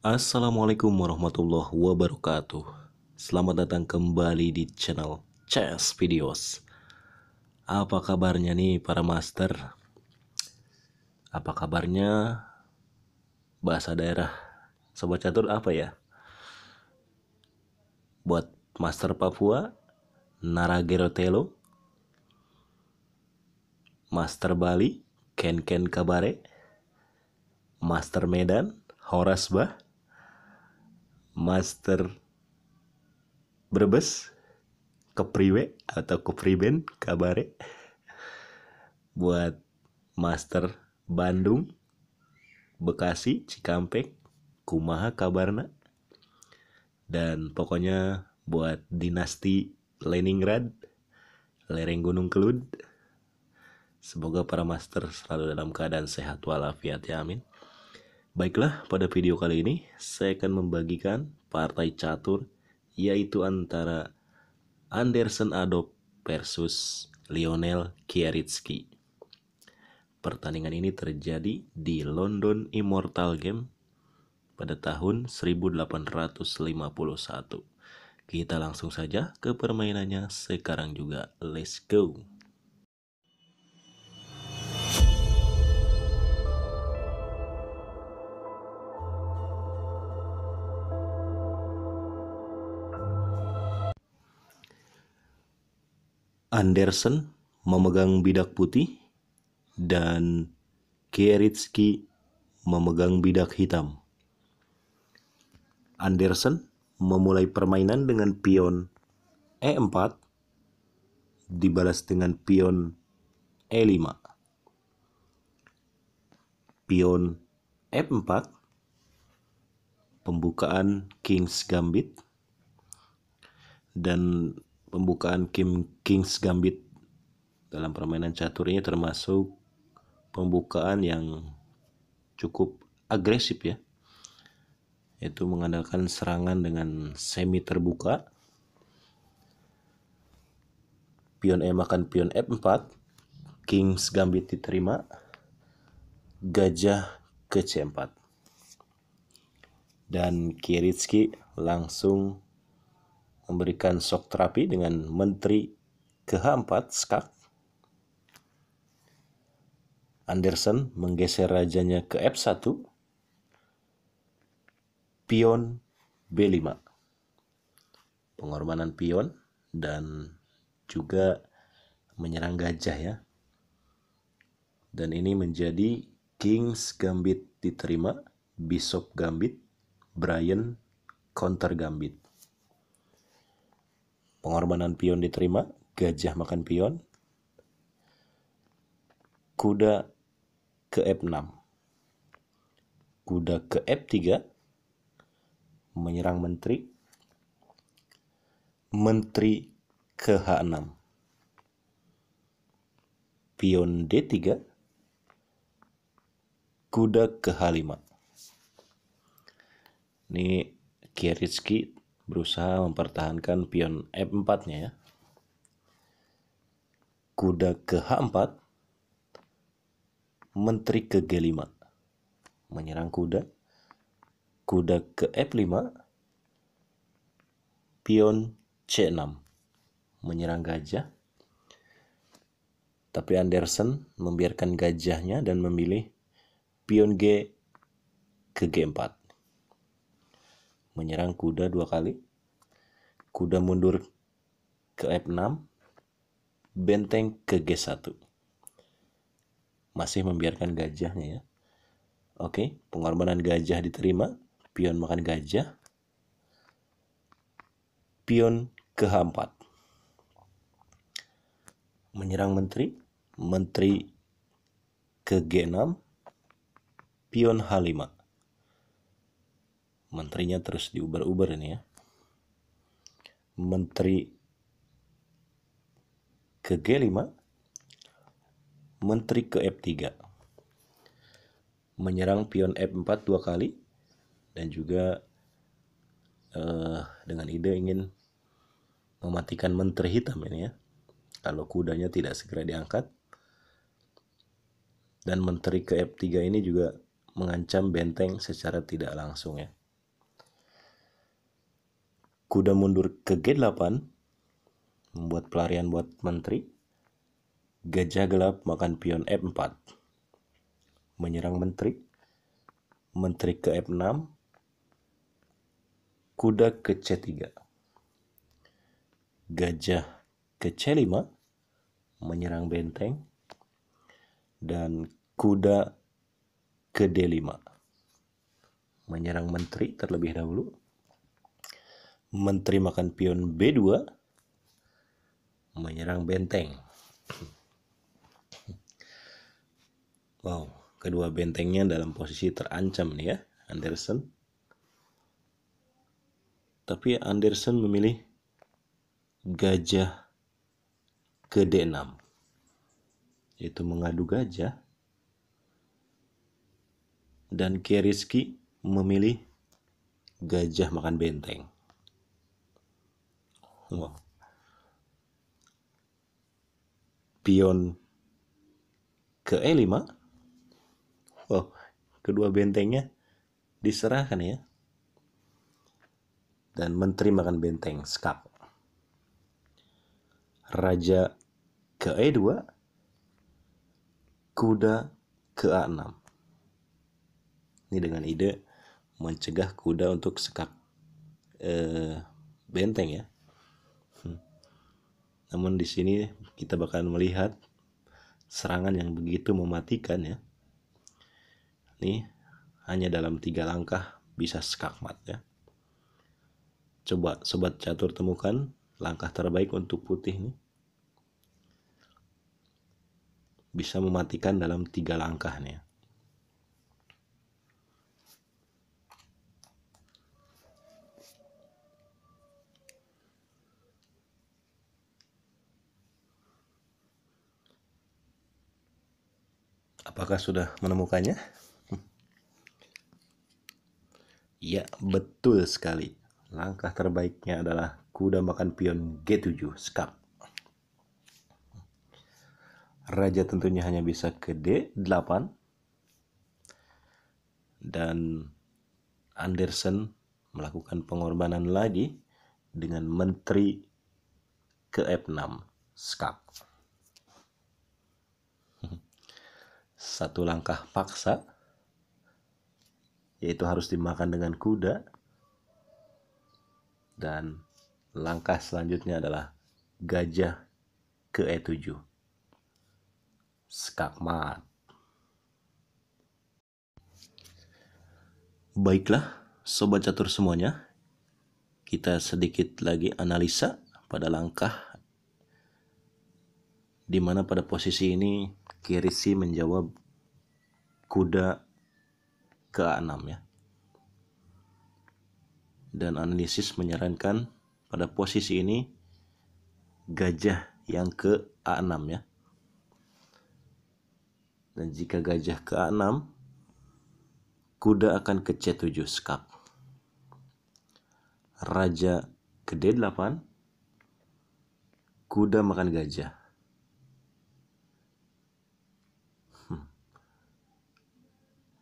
Assalamualaikum warahmatullahi wabarakatuh Selamat datang kembali di channel Chess Videos Apa kabarnya nih para master? Apa kabarnya bahasa daerah Sobat Catur apa ya? Buat master Papua, Naragerotelo. Master Bali, Ken Ken Kabare Master Medan, Horas Bah Master Brebes Kepriwe atau Kepriben kabare buat Master Bandung Bekasi Cikampek Kumaha kabarna dan pokoknya buat dinasti Leningrad lereng Gunung Kelud semoga para master selalu dalam keadaan sehat walafiat ya amin Baiklah, pada video kali ini saya akan membagikan partai catur yaitu antara Anderson Adop versus Lionel Kieritsky. Pertandingan ini terjadi di London Immortal Game pada tahun 1851. Kita langsung saja ke permainannya sekarang juga. Let's go. Anderson memegang bidak putih dan Kieritsky memegang bidak hitam. Anderson memulai permainan dengan pion E4 dibalas dengan pion E5. Pion F4 pembukaan King's Gambit dan pembukaan Kim Kings Gambit dalam permainan catur ini termasuk pembukaan yang cukup agresif ya yaitu mengandalkan serangan dengan semi terbuka pion E makan pion F4 Kings Gambit diterima gajah ke C4 dan Kiritsky langsung memberikan shock terapi dengan Menteri ke-4 Skak. Anderson menggeser rajanya ke F1, pion B5. Pengorbanan pion dan juga menyerang gajah ya. Dan ini menjadi Kings Gambit diterima, Bishop Gambit, Brian counter Gambit. Pengorbanan pion diterima, gajah makan pion. Kuda ke F6. Kuda ke F3 menyerang menteri. Menteri ke H6. Pion D3 kuda ke H5. Ini Kieritsky berusaha mempertahankan pion F4-nya ya. Kuda ke H4, menteri ke G5. Menyerang kuda. Kuda ke F5, pion C6. Menyerang gajah. Tapi Anderson membiarkan gajahnya dan memilih pion G ke G4 menyerang kuda dua kali. Kuda mundur ke F6, benteng ke G1. Masih membiarkan gajahnya ya. Oke, pengorbanan gajah diterima, pion makan gajah. Pion ke H4. Menyerang menteri, menteri ke G6, pion H5 menterinya terus diuber-uber ini ya menteri ke G5 menteri ke F3 menyerang pion F4 dua kali dan juga uh, dengan ide ingin mematikan menteri hitam ini ya kalau kudanya tidak segera diangkat dan menteri ke F3 ini juga mengancam benteng secara tidak langsung ya kuda mundur ke G8, membuat pelarian buat menteri. Gajah gelap makan pion F4, menyerang menteri. Menteri ke F6, kuda ke C3. Gajah ke C5, menyerang benteng. Dan kuda ke D5 menyerang menteri terlebih dahulu menteri makan pion B2 menyerang benteng. Wow, kedua bentengnya dalam posisi terancam nih ya, Anderson. Tapi Anderson memilih gajah ke D6. Yaitu mengadu gajah. Dan Kieriski memilih gajah makan benteng. Pion ke E5. Oh, kedua bentengnya diserahkan ya. Dan menteri makan benteng skak. Raja ke E2. Kuda ke A6. Ini dengan ide mencegah kuda untuk skak eh, benteng ya. Namun di sini kita bakalan melihat serangan yang begitu mematikan ya. ini hanya dalam tiga langkah bisa skakmat ya. Coba sobat catur temukan langkah terbaik untuk putih nih. Bisa mematikan dalam tiga langkah nih. Ya. Apakah sudah menemukannya? Ya, betul sekali. Langkah terbaiknya adalah kuda makan pion G7 skap. Raja tentunya hanya bisa ke D8. Dan Anderson melakukan pengorbanan lagi dengan menteri ke F6 skap. satu langkah paksa, yaitu harus dimakan dengan kuda, dan langkah selanjutnya adalah gajah ke E7. Skakmat. Baiklah, sobat catur semuanya. Kita sedikit lagi analisa pada langkah di mana pada posisi ini Kirisi menjawab kuda ke-6 a ya. Dan analisis menyarankan pada posisi ini gajah yang ke A6 ya. Dan jika gajah ke A6, kuda akan ke C7 skap. Raja ke D8, kuda makan gajah.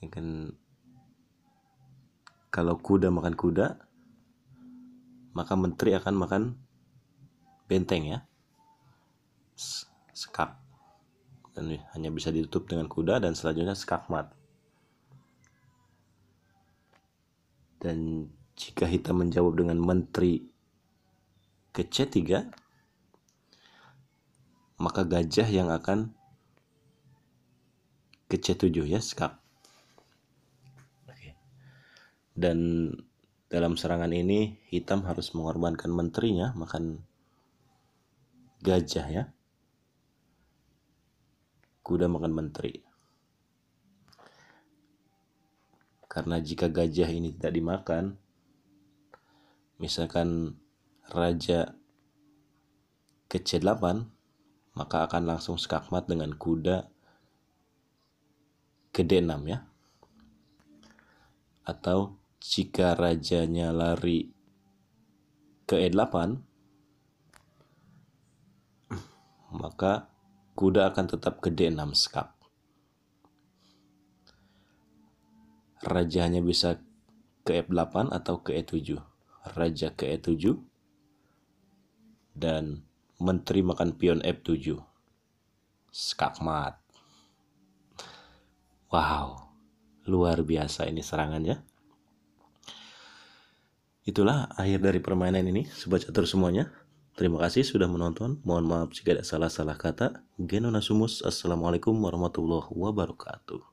ya kalau kuda makan kuda maka menteri akan makan benteng ya skak dan hanya bisa ditutup dengan kuda dan selanjutnya skakmat dan jika hitam menjawab dengan menteri ke C3 maka gajah yang akan ke C7 ya skak dan dalam serangan ini hitam harus mengorbankan menterinya makan gajah ya. Kuda makan menteri. Karena jika gajah ini tidak dimakan, misalkan raja ke C8, maka akan langsung skakmat dengan kuda ke D6 ya. Atau jika rajanya lari ke E8 maka kuda akan tetap ke D6 skap. Rajanya bisa ke F8 atau ke E7. Raja ke E7 dan menteri makan pion F7. Skakmat. Wow, luar biasa ini serangannya. Itulah akhir dari permainan ini, sobat terus semuanya. Terima kasih sudah menonton. Mohon maaf jika ada salah-salah kata. sumus Assalamualaikum warahmatullahi wabarakatuh.